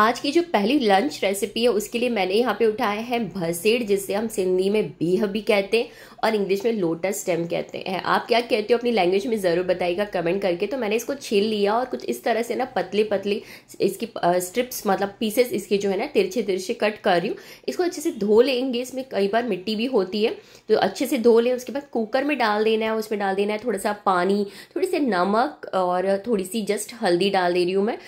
आज की जो पहली लंच रेसिपी है उसके लिए मैंने यहाँ पे उठाया है भसेड़ जिसे हम सिंधी में बीह भी कहते हैं और इंग्लिश में लोटस स्टेम कहते हैं आप क्या कहते हो अपनी लैंग्वेज में ज़रूर बताइएगा कमेंट करके तो मैंने इसको छील लिया और कुछ इस तरह से ना पतले पतले इसकी स्ट्रिप्स मतलब पीसेस इसके जो है ना तिरछे तिरछे कट कर रही हूँ इसको अच्छे से धो लेंगे इसमें कई बार मिट्टी भी होती है तो अच्छे से धो लें उसके बाद कुकर में डाल देना है उसमें डाल देना है थोड़ा सा पानी थोड़ी सी नमक और थोड़ी सी जस्ट हल्दी डाल दे रही हूँ मैं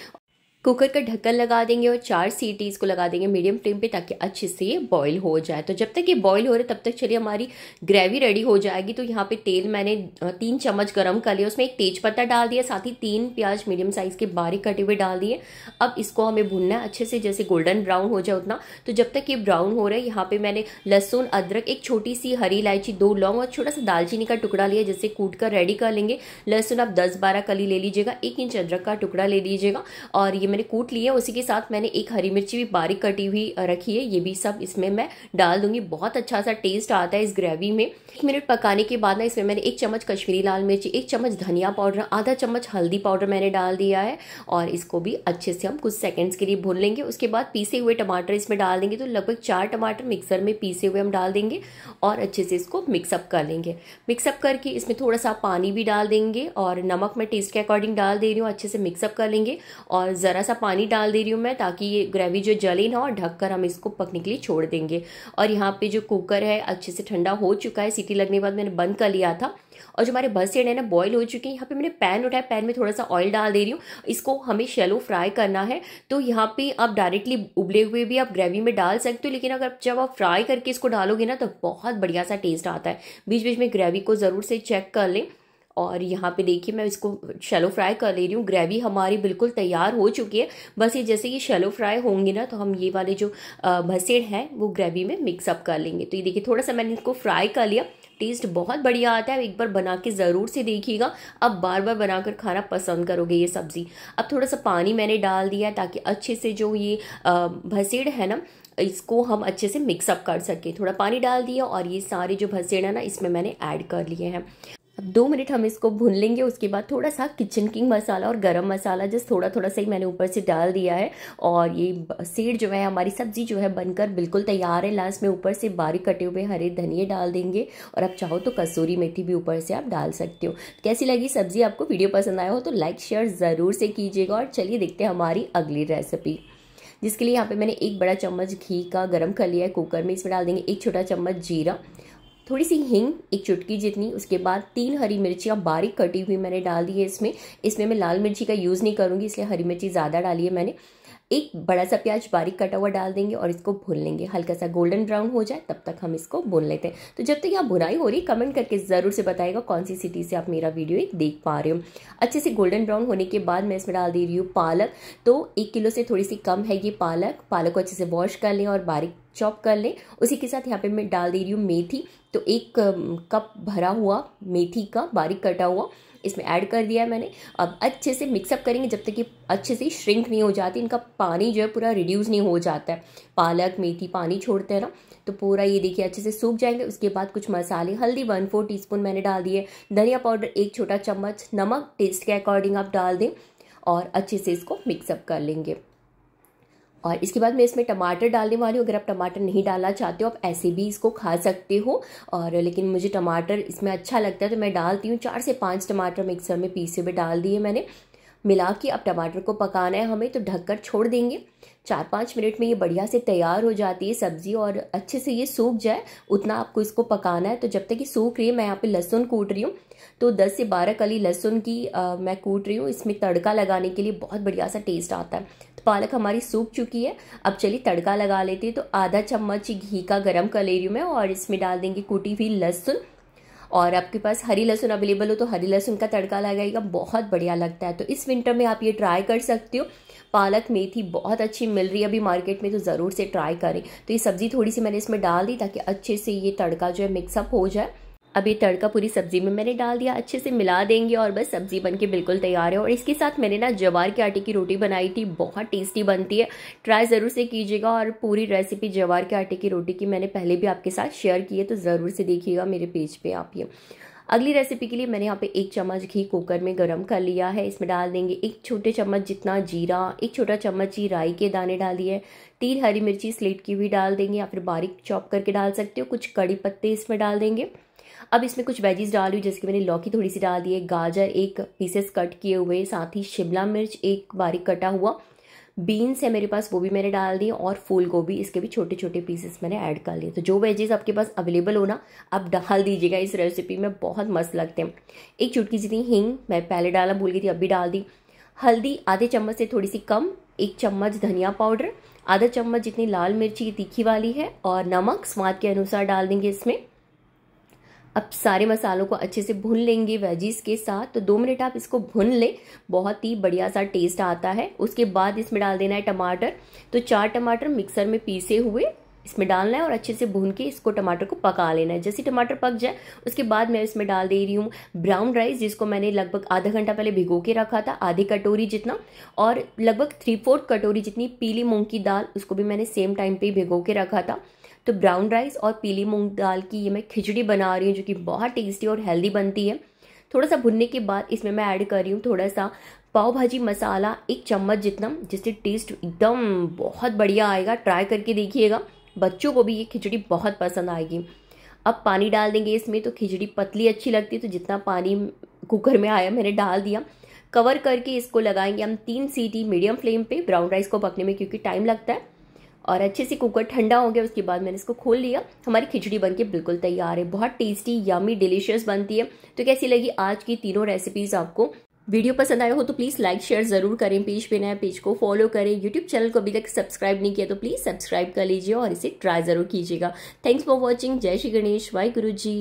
कुकर का ढक्कन लगा देंगे और चार सीटीज को लगा देंगे मीडियम फ्लेम पे ताकि अच्छे से ये बॉईल हो जाए तो जब तक ये बॉईल हो रहा है तब तक चलिए हमारी ग्रेवी रेडी हो जाएगी तो यहाँ पे तेल मैंने तीन चम्मच गर्म कर लिया उसमें एक तेज पत्ता डाल दिया साथ ही तीन प्याज मीडियम साइज के बारीक कटे हुए डाल दिए अब इसको हमें भुनना है अच्छे से जैसे गोल्डन ब्राउन हो जाए उतना तो जब तक ये ब्राउन हो रहा है यहाँ पे मैंने लहसुन अदरक एक छोटी सी हरी इलायची दो लौंग और छोटा सा दालचीनी का टुकड़ा लिया जैसे कूट कर रेडी कर लेंगे लहसुन आप दस बारह कली ले लीजिएगा एक इंच अदरक का टुकड़ा ले लीजिएगा और ये मैंने कूट ली है उसी के साथ मैंने एक हरी मिर्ची भी बारीक कटी हुई रखी है ये भी सब इसमें मैं डाल दूंगी बहुत अच्छा सा टेस्ट आता है इस ग्रेवी में एक मिनट पकाने के बाद ना इसमें मैंने एक चम्मच कश्मीरी लाल मिर्ची एक चम्मच धनिया पाउडर आधा चम्मच हल्दी पाउडर मैंने डाल दिया है और इसको भी अच्छे से हम कुछ सेकेंड्स के लिए भून लेंगे उसके बाद पीसे हुए टमाटर इसमें डाल देंगे तो लगभग चार टमाटर मिक्सर में पीसे हुए हम डाल देंगे और अच्छे से इसको मिक्सअप कर लेंगे मिक्सअप करके इसमें थोड़ा सा पानी भी डाल देंगे और नमक मैं टेस्ट के अकॉर्डिंग डाल दे रही हूँ अच्छे से मिक्सअप कर लेंगे और ज़रा थोड़ा सा पानी डाल दे रही हूँ मैं ताकि ये ग्रेवी जो जले ना और ढककर हम इसको पकने के लिए छोड़ देंगे और यहाँ पे जो कुकर है अच्छे से ठंडा हो चुका है सीटी लगने के बाद मैंने बंद कर लिया था और जो हमारे भसेड़ है ना बॉयल हो चुके हैं यहाँ पे मैंने पैन उठाया पैन में थोड़ा सा ऑयल डाल दे रही हूँ इसको हमें शेलो फ्राई करना है तो यहाँ पे आप डायरेक्टली उबले हुए भी आप ग्रेवी में डाल सकते हो लेकिन अगर जब आप फ्राई करके इसको डालोगे ना तो बहुत बढ़िया सा टेस्ट आता है बीच बीच में ग्रेवी को ज़रूर से चेक कर लें और यहाँ पे देखिए मैं इसको शेलो फ्राई कर ले रही हूँ ग्रेवी हमारी बिल्कुल तैयार हो चुकी है बस ये जैसे ये शेलो फ्राई होंगे ना तो हम ये वाले जो भसेड़ हैं वो ग्रेवी में मिक्सअप कर लेंगे तो ये देखिए थोड़ा सा मैंने इसको फ्राई कर लिया टेस्ट बहुत बढ़िया आता है एक बार बना के ज़रूर से देखिएगा अब बार बार बनाकर खाना पसंद करोगे ये सब्ज़ी अब थोड़ा सा पानी मैंने डाल दिया ताकि अच्छे से जो ये भसेड़ है ना इसको हम अच्छे से मिक्सअप कर सकें थोड़ा पानी डाल दिया और ये सारे जो भसेड़ है ना इसमें मैंने ऐड कर लिए हैं दो मिनट हम इसको भून लेंगे उसके बाद थोड़ा सा किचन किंग मसाला और गरम मसाला जस्ट थोड़ा थोड़ा सा ही मैंने ऊपर से डाल दिया है और ये सेड जो है हमारी सब्जी जो है बनकर बिल्कुल तैयार है लास्ट में ऊपर से बारीक कटे हुए हरे धनिए डाल देंगे और आप चाहो तो कसूरी मेथी भी ऊपर से आप डाल सकते हो कैसी लगी सब्जी आपको वीडियो पसंद आया हो तो लाइक शेयर ज़रूर से कीजिएगा और चलिए देखते हैं हमारी अगली रेसिपी जिसके लिए यहाँ पे मैंने एक बड़ा चम्मच घी का गरम कर लिया है कुकर में इसमें डाल देंगे एक छोटा चम्मच जीरा थोड़ी सी हिंग एक चुटकी जितनी उसके बाद तीन हरी मिर्चियाँ बारीक कटी हुई मैंने डाल दी है इसमें इसमें मैं लाल मिर्ची का यूज़ नहीं करूँगी इसलिए हरी मिर्ची ज़्यादा डाली है मैंने एक बड़ा सा प्याज बारीक कटा हुआ डाल देंगे और इसको भून लेंगे हल्का सा गोल्डन ब्राउन हो जाए तब तक हम इसको भून लेते हैं तो जब तक यहाँ भुनाई हो रही कमेंट करके ज़रूर से बताएगा कौन सी सिटी से आप मेरा वीडियो एक देख पा रहे हो अच्छे से गोल्डन ब्राउन होने के बाद मैं इसमें डाल दे रही हूँ पालक तो एक किलो से थोड़ी सी कम है ये पालक पालक को अच्छे से वॉश कर लें और बारीक चॉप कर लें उसी के साथ यहाँ पे मैं डाल दे रही हूँ मेथी तो एक कप भरा हुआ मेथी का बारीक कटा हुआ इसमें ऐड कर दिया है मैंने अब अच्छे से मिक्सअप करेंगे जब तक ये अच्छे से श्रिंक नहीं हो जाती इनका पानी जो है पूरा रिड्यूस नहीं हो जाता है पालक मेथी पानी छोड़ते हैं ना तो पूरा ये देखिए अच्छे से सूख जाएंगे उसके बाद कुछ मसाले हल्दी वन फोर टी मैंने डाल दिए धनिया पाउडर एक छोटा चम्मच नमक टेस्ट के अकॉर्डिंग आप डाल दें और अच्छे से इसको मिक्सअप कर लेंगे और इसके बाद मैं इसमें टमाटर डालने वाली हूँ अगर आप टमाटर नहीं डालना चाहते हो आप ऐसे भी इसको खा सकते हो और लेकिन मुझे टमाटर इसमें अच्छा लगता है तो मैं डालती हूँ चार से पाँच टमाटर मिक्सर में पीसे हुए डाल दिए मैंने मिला के अब टमाटर को पकाना है हमें तो ढककर छोड़ देंगे चार पाँच मिनट में ये बढ़िया से तैयार हो जाती है सब्ज़ी और अच्छे से ये सूख जाए उतना आपको इसको पकाना है तो जब तक ये सूख रही है मैं यहाँ पे लहसुन कूट रही हूँ तो 10 से 12 कली लहसुन की आ, मैं कूट रही हूँ इसमें तड़का लगाने के लिए बहुत बढ़िया सा टेस्ट आता है पालक हमारी सूख चुकी है अब चलिए तड़का लगा लेते हैं तो आधा चम्मच घी का गरम कर ले रही हूँ मैं और इसमें डाल देंगे कूटी हुई लहसुन और आपके पास हरी लहसुन अवेलेबल हो तो हरी लहसुन का तड़का लगाएगा बहुत बढ़िया लगता है तो इस विंटर में आप ये ट्राई कर सकते हो पालक मेथी बहुत अच्छी मिल रही है अभी मार्केट में तो ज़रूर से ट्राई करें तो ये सब्ज़ी थोड़ी सी मैंने इसमें डाल दी ताकि अच्छे से ये तड़का जो है मिक्सअप हो जाए अब ये तड़का पूरी सब्जी में मैंने डाल दिया अच्छे से मिला देंगे और बस सब्जी बन के बिल्कुल तैयार है और इसके साथ मैंने ना जवार के आटे की रोटी बनाई थी बहुत टेस्टी बनती है ट्राई ज़रूर से कीजिएगा और पूरी रेसिपी जवार के आटे की रोटी की मैंने पहले भी आपके साथ शेयर की है तो ज़रूर से देखिएगा मेरे पेज पर आप ये अगली रेसिपी के लिए मैंने यहाँ पे एक चम्मच घी कुकर में गरम कर लिया है इसमें डाल देंगे एक छोटे चम्मच जितना जीरा एक छोटा चम्मच ही राई के दाने डाल दिए तीन हरी मिर्ची स्लेट की भी डाल देंगे या फिर बारीक चॉप करके डाल सकते हो कुछ कड़ी पत्ते इसमें डाल देंगे अब इसमें कुछ वेजीज डाल हुई जैसे कि मैंने लौकी थोड़ी सी डाल दी है गाजर एक पीसेस कट किए हुए साथ ही शिमला मिर्च एक बारीक कटा हुआ बीन्स है मेरे पास वो भी मैंने डाल दिए और फूल गोभी इसके भी छोटे छोटे पीसेस मैंने ऐड कर लिए तो जो वेजेस आपके पास अवेलेबल हो ना आप डाल दीजिएगा इस रेसिपी में बहुत मस्त लगते हैं एक चुटकी जितनी हींग मैं पहले डाला भूल गई थी अब भी डाल दी हल्दी आधे चम्मच से थोड़ी सी कम एक चम्मच धनिया पाउडर आधा चम्मच जितनी लाल मिर्ची तीखी वाली है और नमक स्वाद के अनुसार डाल देंगे इसमें अब सारे मसालों को अच्छे से भून लेंगे वेजीज के साथ तो दो मिनट आप इसको भून लें बहुत ही बढ़िया सा टेस्ट आता है उसके बाद इसमें डाल देना है टमाटर तो चार टमाटर मिक्सर में पीसे हुए इसमें डालना है और अच्छे से भून के इसको टमाटर को पका लेना है जैसे टमाटर पक जाए उसके बाद मैं इसमें डाल दे रही हूँ ब्राउन राइस जिसको मैंने लगभग आधा घंटा पहले भिगो के रखा था आधी कटोरी जितना और लगभग थ्री फोर्थ कटोरी जितनी पीली मूंग की दाल उसको भी मैंने सेम टाइम पे भिगो के रखा था तो ब्राउन राइस और पीली मूंग दाल की ये मैं खिचड़ी बना रही हूँ जो कि बहुत टेस्टी और हेल्दी बनती है थोड़ा सा भुनने के बाद इसमें मैं ऐड कर रही हूँ थोड़ा सा पाव भाजी मसाला एक चम्मच जितना जिससे टेस्ट एकदम बहुत बढ़िया आएगा ट्राई करके देखिएगा बच्चों को भी ये खिचड़ी बहुत पसंद आएगी अब पानी डाल देंगे इसमें तो खिचड़ी पतली अच्छी लगती है तो जितना पानी कुकर में आया मैंने डाल दिया कवर करके इसको लगाएंगे हम तीन सीटी मीडियम फ्लेम पे ब्राउन राइस को पकने में क्योंकि टाइम लगता है और अच्छे से कुकर ठंडा हो गया उसके बाद मैंने इसको खोल लिया हमारी खिचड़ी बन के बिल्कुल तैयार है बहुत टेस्टी यामी डिलीशियस बनती है तो कैसी लगी आज की तीनों रेसिपीज़ आपको वीडियो पसंद आया हो तो प्लीज़ लाइक शेयर ज़रूर करें पेज पे नया पेज को फॉलो करें यूट्यूब चैनल को अभी तक सब्सक्राइब नहीं किया तो प्लीज़ सब्सक्राइब कर लीजिए और इसे ट्राई ज़रूर कीजिएगा थैंक्स फॉर वॉचिंग जय श्री गणेश वाई गुरु जी